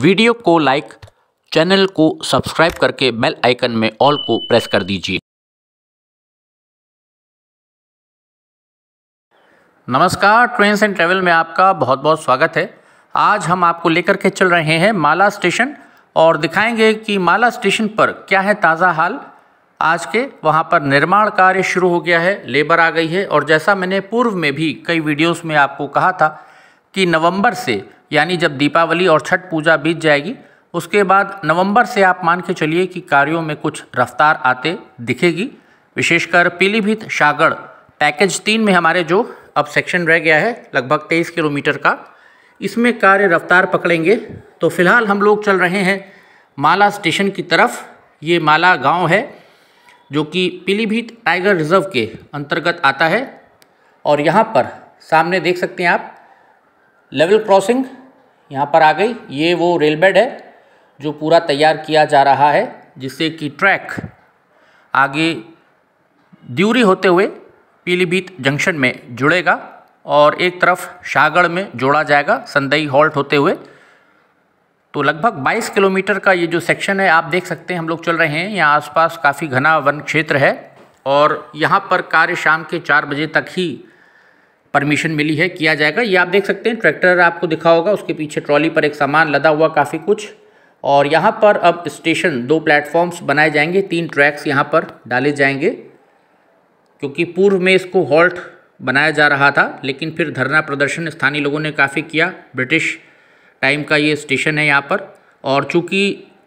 video को like channel को subscribe करके बेल आइकन में ऑल को प्रेस कर दीजिए नमस्कार ट्रेन एंड ट्रेवल में आपका बहुत बहुत स्वागत है आज हम आपको लेकर के चल रहे हैं माला स्टेशन और दिखाएंगे कि माला स्टेशन पर क्या है ताज़ा हाल आज के वहाँ पर निर्माण कार्य शुरू हो गया है लेबर आ गई है और जैसा मैंने पूर्व में भी कई वीडियोस में आपको कहा था कि नवंबर से यानी जब दीपावली और छठ पूजा बीत जाएगी उसके बाद नवंबर से आप मान के चलिए कि कार्यों में कुछ रफ्तार आते दिखेगी विशेषकर पीलीभीत सागर पैकेज तीन में हमारे जो अब सेक्शन रह गया है लगभग तेईस किलोमीटर का इसमें कार्य रफ्तार पकड़ेंगे तो फिलहाल हम लोग चल रहे हैं माला स्टेशन की तरफ ये माला गांव है जो कि पीलीभीत टाइगर रिजर्व के अंतर्गत आता है और यहाँ पर सामने देख सकते हैं आप लेवल क्रॉसिंग यहाँ पर आ गई ये वो रेल बेड है जो पूरा तैयार किया जा रहा है जिससे कि ट्रैक आगे द्यूरी होते हुए पीलीभीत जंक्शन में जुड़ेगा और एक तरफ शागढ़ में जोड़ा जाएगा संदई हॉल्ट होते हुए तो लगभग 22 किलोमीटर का ये जो सेक्शन है आप देख सकते हैं हम लोग चल रहे हैं यहाँ आसपास काफ़ी घना वन क्षेत्र है और यहाँ पर कार्य शाम के चार बजे तक ही परमिशन मिली है किया जाएगा ये आप देख सकते हैं ट्रैक्टर आपको दिखा होगा उसके पीछे ट्रॉली पर एक सामान लदा हुआ काफ़ी कुछ और यहाँ पर अब स्टेशन दो प्लेटफॉर्म्स बनाए जाएंगे तीन ट्रैक्स यहाँ पर डाले जाएंगे क्योंकि पूर्व में इसको हॉल्ट बनाया जा रहा था लेकिन फिर धरना प्रदर्शन स्थानीय लोगों ने काफ़ी किया ब्रिटिश टाइम का ये स्टेशन है यहाँ पर और चूँकि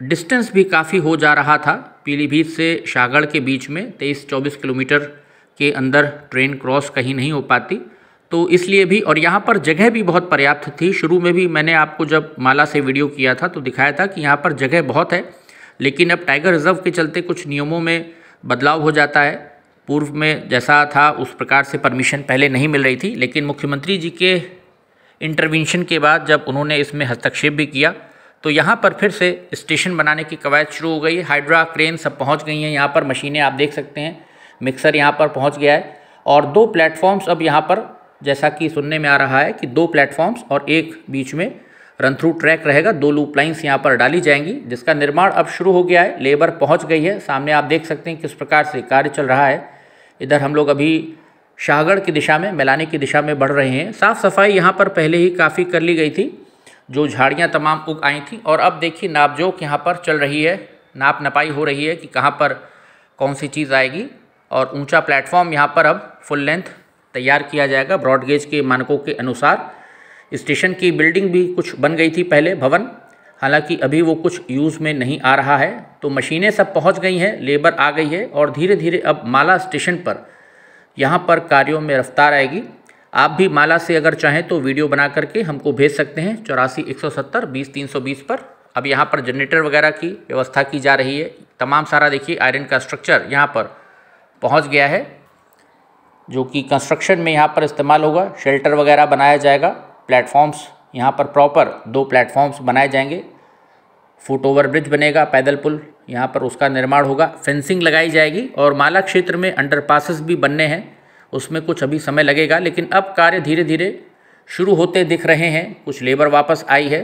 डिस्टेंस भी काफ़ी हो जा रहा था पीलीभीत से शागढ़ के बीच में तेईस चौबीस किलोमीटर के अंदर ट्रेन क्रॉस कहीं नहीं हो पाती तो इसलिए भी और यहाँ पर जगह भी बहुत पर्याप्त थी शुरू में भी मैंने आपको जब माला से वीडियो किया था तो दिखाया था कि यहाँ पर जगह बहुत है लेकिन अब टाइगर रिजर्व के चलते कुछ नियमों में बदलाव हो जाता है पूर्व में जैसा था उस प्रकार से परमिशन पहले नहीं मिल रही थी लेकिन मुख्यमंत्री जी के इंटरवेंशन के बाद जब उन्होंने इसमें हस्तक्षेप भी किया तो यहाँ पर फिर से स्टेशन बनाने की कवायद शुरू हो गई हाइड्रा क्रेन सब पहुँच गई हैं यहाँ पर मशीनें आप देख सकते हैं मिक्सर यहाँ पर पहुँच गया है और दो प्लेटफॉर्म्स अब यहाँ पर जैसा कि सुनने में आ रहा है कि दो प्लेटफॉर्म्स और एक बीच में रन थ्रू ट्रैक रहेगा दो लूप लाइन्स यहाँ पर डाली जाएंगी जिसका निर्माण अब शुरू हो गया है लेबर पहुँच गई है सामने आप देख सकते हैं किस प्रकार से कार्य चल रहा है इधर हम लोग अभी शाहगढ़ की दिशा में मैलानी की दिशा में बढ़ रहे हैं साफ़ सफाई यहाँ पर पहले ही काफ़ी कर ली गई थी जो झाड़ियाँ तमाम उग आई थी और अब देखिए नापजोक यहाँ पर चल रही है नाप नपाई हो रही है कि कहाँ पर कौन सी चीज़ आएगी और ऊंचा प्लेटफॉर्म यहाँ पर अब फुल लेंथ तैयार किया जाएगा ब्रॉडगेज के मानकों के अनुसार स्टेशन की बिल्डिंग भी कुछ बन गई थी पहले भवन हालांकि अभी वो कुछ यूज़ में नहीं आ रहा है तो मशीनें सब पहुंच गई हैं लेबर आ गई है और धीरे धीरे अब माला स्टेशन पर यहाँ पर कार्यों में रफ्तार आएगी आप भी माला से अगर चाहें तो वीडियो बना करके हमको भेज सकते हैं चौरासी एक सौ सत्तर बीस तीन सौ बीस पर अब यहाँ पर जनरेटर वगैरह की व्यवस्था की जा रही है तमाम सारा देखिए आयरन का स्ट्रक्चर यहाँ पर पहुँच गया है जो कि कंस्ट्रक्शन में यहाँ पर इस्तेमाल होगा शेल्टर वगैरह बनाया जाएगा प्लेटफॉर्म्स यहाँ पर प्रॉपर दो प्लेटफॉर्म्स बनाए जाएंगे फुट ओवर ब्रिज बनेगा पैदल पुल यहाँ पर उसका निर्माण होगा फेंसिंग लगाई जाएगी और माला क्षेत्र में अंडर भी बनने हैं उसमें कुछ अभी समय लगेगा लेकिन अब कार्य धीरे धीरे शुरू होते दिख रहे हैं कुछ लेबर वापस आई है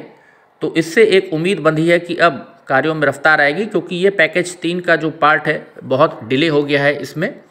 तो इससे एक उम्मीद बंधी है कि अब कार्यों में रफ्तार आएगी क्योंकि ये पैकेज तीन का जो पार्ट है बहुत डिले हो गया है इसमें